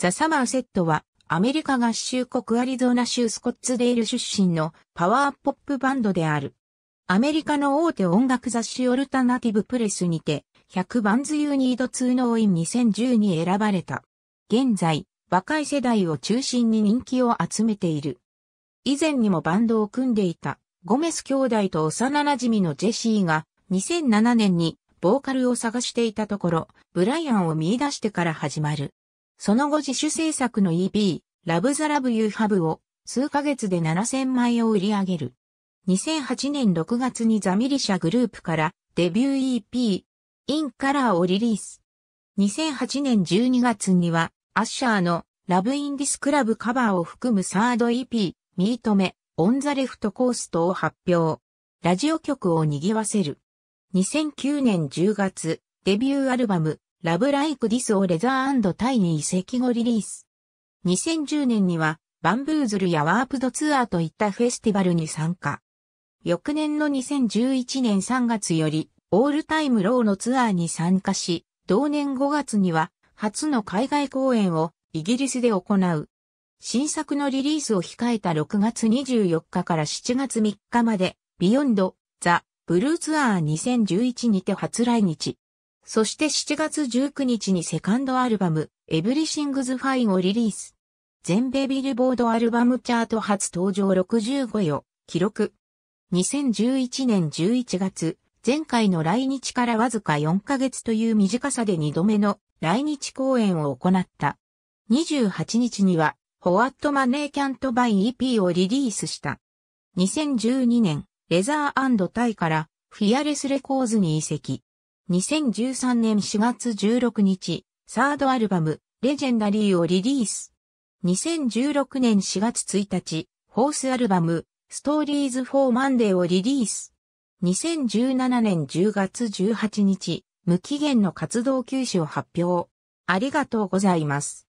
ザ・サマーセットはアメリカ合衆国アリゾナ州スコッツデール出身のパワーポップバンドである。アメリカの大手音楽雑誌オルタナティブプレスにて、100バンズユーニード2のオイン2010に選ばれた。現在、若い世代を中心に人気を集めている。以前にもバンドを組んでいた、ゴメス兄弟と幼馴染のジェシーが、2007年にボーカルを探していたところ、ブライアンを見出してから始まる。その後自主制作の EP、ラブザラブユーハブを数ヶ月で7000枚を売り上げる。2008年6月にザミリシャグループからデビュー EP、インカラーをリリース。2008年12月にはアッシャーのラブインディスクラブカバーを含むサード EP、ミートメ、オンザレフトコーストを発表。ラジオ局を賑わせる。2009年10月、デビューアルバム、ラブライクディスをレザータイに移籍後リリース。2010年には、バンブーズルやワープドツアーといったフェスティバルに参加。翌年の2011年3月より、オールタイムローのツアーに参加し、同年5月には、初の海外公演をイギリスで行う。新作のリリースを控えた6月24日から7月3日まで、ビヨンド・ザ・ブルーツアー2011にて初来日。そして7月19日にセカンドアルバム、エブリシングズ・ファイをリリース。全米ビルボードアルバムチャート初登場65よ、記録。2011年11月、前回の来日からわずか4ヶ月という短さで2度目の来日公演を行った。28日には、ホワットマネーキャントバイ EP をリリースした。2012年、レザータイから、フィアレスレコーズに移籍。2013年4月16日、サードアルバム、レジェンダリーをリリース。2016年4月1日、ホースアルバム、ストーリーズ・フォー・マンデーをリリース。2017年10月18日、無期限の活動休止を発表。ありがとうございます。